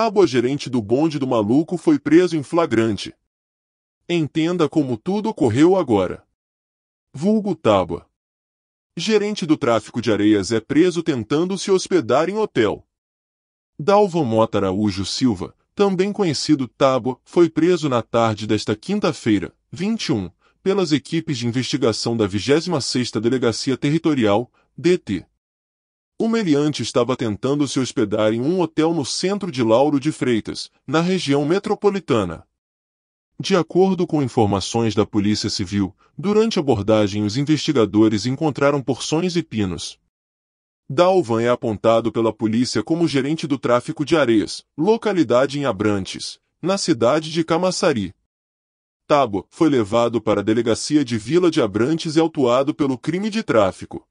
tábua gerente do bonde do maluco foi preso em flagrante. Entenda como tudo ocorreu agora. Vulgo Tábua. Gerente do tráfico de areias é preso tentando se hospedar em hotel. Dalva Mota Araújo Silva, também conhecido Tábua, foi preso na tarde desta quinta-feira, 21, pelas equipes de investigação da 26ª Delegacia Territorial, DT, o meriante estava tentando se hospedar em um hotel no centro de Lauro de Freitas, na região metropolitana. De acordo com informações da Polícia Civil, durante a abordagem os investigadores encontraram porções e pinos. Dalvan é apontado pela polícia como gerente do tráfico de areias, localidade em Abrantes, na cidade de Camaçari. Tabo foi levado para a delegacia de Vila de Abrantes e autuado pelo crime de tráfico.